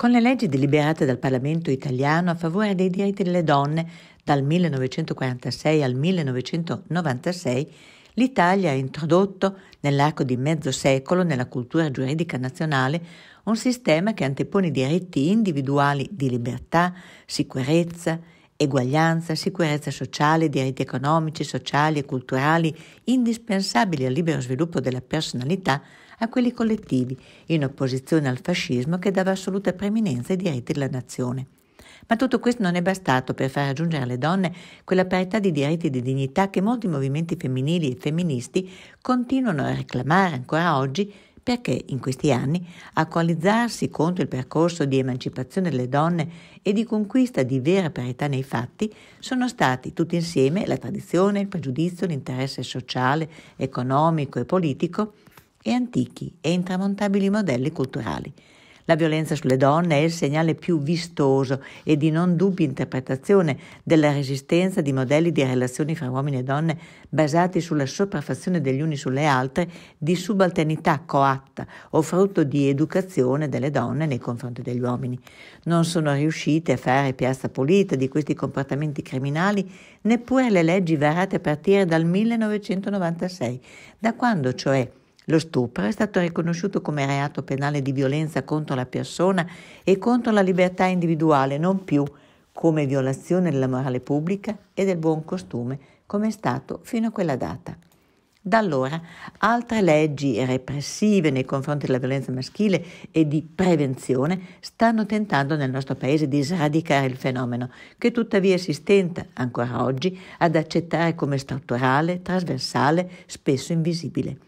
Con le leggi deliberate dal Parlamento italiano a favore dei diritti delle donne dal 1946 al 1996, l'Italia ha introdotto nell'arco di mezzo secolo nella cultura giuridica nazionale un sistema che antepone diritti individuali di libertà, sicurezza, Eguaglianza, sicurezza sociale, diritti economici, sociali e culturali indispensabili al libero sviluppo della personalità a quelli collettivi, in opposizione al fascismo che dava assoluta preminenza ai diritti della nazione. Ma tutto questo non è bastato per far raggiungere alle donne quella parità di diritti e di dignità che molti movimenti femminili e femministi continuano a reclamare ancora oggi perché in questi anni a coalizzarsi contro il percorso di emancipazione delle donne e di conquista di vera parità nei fatti sono stati tutti insieme la tradizione, il pregiudizio, l'interesse sociale, economico e politico e antichi e intramontabili modelli culturali. La violenza sulle donne è il segnale più vistoso e di non dubbia interpretazione della resistenza di modelli di relazioni fra uomini e donne basati sulla sopraffazione degli uni sulle altre, di subalternità coatta o frutto di educazione delle donne nei confronti degli uomini. Non sono riuscite a fare piazza pulita di questi comportamenti criminali neppure le leggi varate a partire dal 1996, da quando cioè lo stupro è stato riconosciuto come reato penale di violenza contro la persona e contro la libertà individuale, non più come violazione della morale pubblica e del buon costume, come è stato fino a quella data. Da allora altre leggi repressive nei confronti della violenza maschile e di prevenzione stanno tentando nel nostro paese di sradicare il fenomeno, che tuttavia si stenta ancora oggi ad accettare come strutturale, trasversale, spesso invisibile.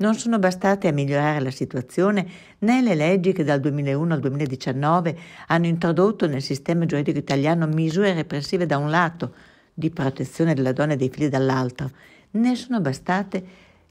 Non sono bastate a migliorare la situazione né le leggi che dal 2001 al 2019 hanno introdotto nel sistema giuridico italiano misure repressive da un lato, di protezione della donna e dei figli dall'altro, né sono bastate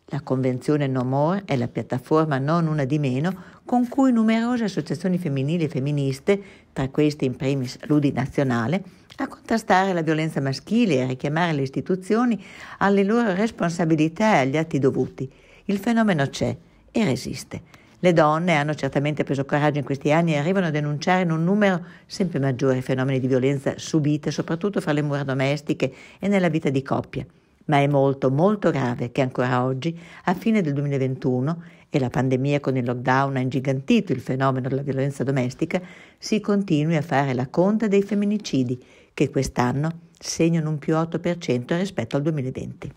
la Convenzione No More e la piattaforma Non Una di Meno, con cui numerose associazioni femminili e femministe, tra queste in primis l'Udi Nazionale, a contrastare la violenza maschile e a richiamare le istituzioni alle loro responsabilità e agli atti dovuti. Il fenomeno c'è e resiste. Le donne hanno certamente preso coraggio in questi anni e arrivano a denunciare in un numero sempre maggiore fenomeni di violenza subite, soprattutto fra le mura domestiche e nella vita di coppia. Ma è molto, molto grave che ancora oggi, a fine del 2021, e la pandemia con il lockdown ha ingigantito il fenomeno della violenza domestica, si continui a fare la conta dei femminicidi, che quest'anno segnano un più 8% rispetto al 2020.